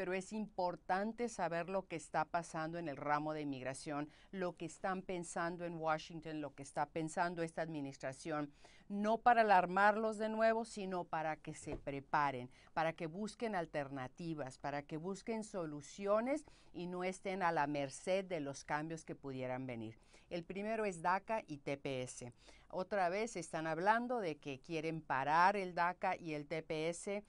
pero es importante saber lo que está pasando en el ramo de inmigración, lo que están pensando en Washington, lo que está pensando esta administración, no para alarmarlos de nuevo, sino para que se preparen, para que busquen alternativas, para que busquen soluciones y no estén a la merced de los cambios que pudieran venir. El primero es DACA y TPS. Otra vez están hablando de que quieren parar el DACA y el TPS.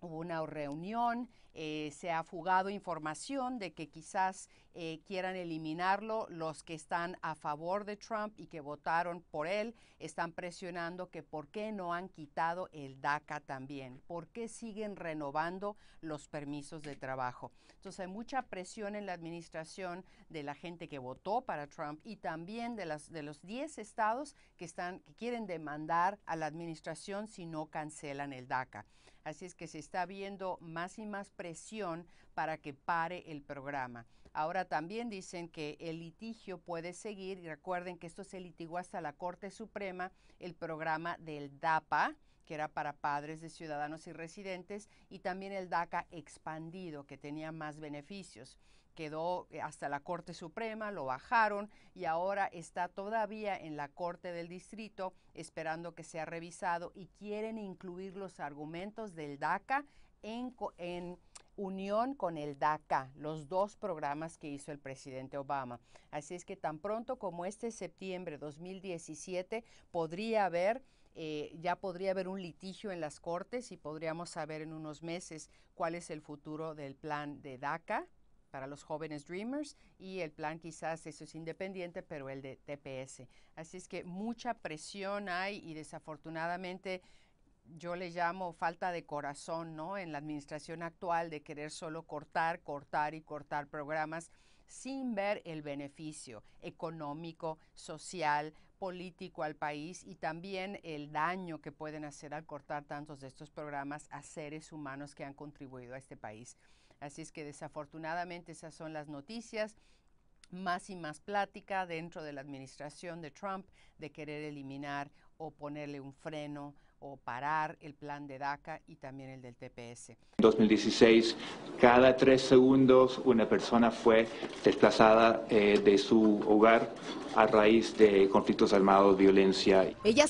Hubo una reunión eh, se ha fugado información de que quizás eh, quieran eliminarlo los que están a favor de Trump y que votaron por él, están presionando que por qué no han quitado el DACA también, por qué siguen renovando los permisos de trabajo. Entonces hay mucha presión en la administración de la gente que votó para Trump y también de, las, de los 10 estados que, están, que quieren demandar a la administración si no cancelan el DACA. Así es que se está viendo más y más presión presión para que pare el programa. Ahora también dicen que el litigio puede seguir y recuerden que esto se litigó hasta la Corte Suprema, el programa del DAPA que era para padres de ciudadanos y residentes, y también el DACA expandido, que tenía más beneficios. Quedó eh, hasta la Corte Suprema, lo bajaron y ahora está todavía en la Corte del Distrito esperando que sea revisado y quieren incluir los argumentos del DACA en... en unión con el DACA, los dos programas que hizo el presidente Obama. Así es que tan pronto como este septiembre 2017 podría haber... Eh, ya podría haber un litigio en las cortes y podríamos saber en unos meses cuál es el futuro del plan de DACA para los jóvenes Dreamers y el plan quizás, eso es independiente, pero el de TPS. Así es que mucha presión hay y desafortunadamente yo le llamo falta de corazón, ¿no? En la administración actual de querer solo cortar, cortar y cortar programas sin ver el beneficio económico, social, político al país y también el daño que pueden hacer al cortar tantos de estos programas a seres humanos que han contribuido a este país. Así es que desafortunadamente esas son las noticias más y más plática dentro de la administración de Trump de querer eliminar o ponerle un freno o parar el plan de DACA y también el del TPS. En 2016, cada tres segundos una persona fue desplazada eh, de su hogar a raíz de conflictos armados, violencia. Ella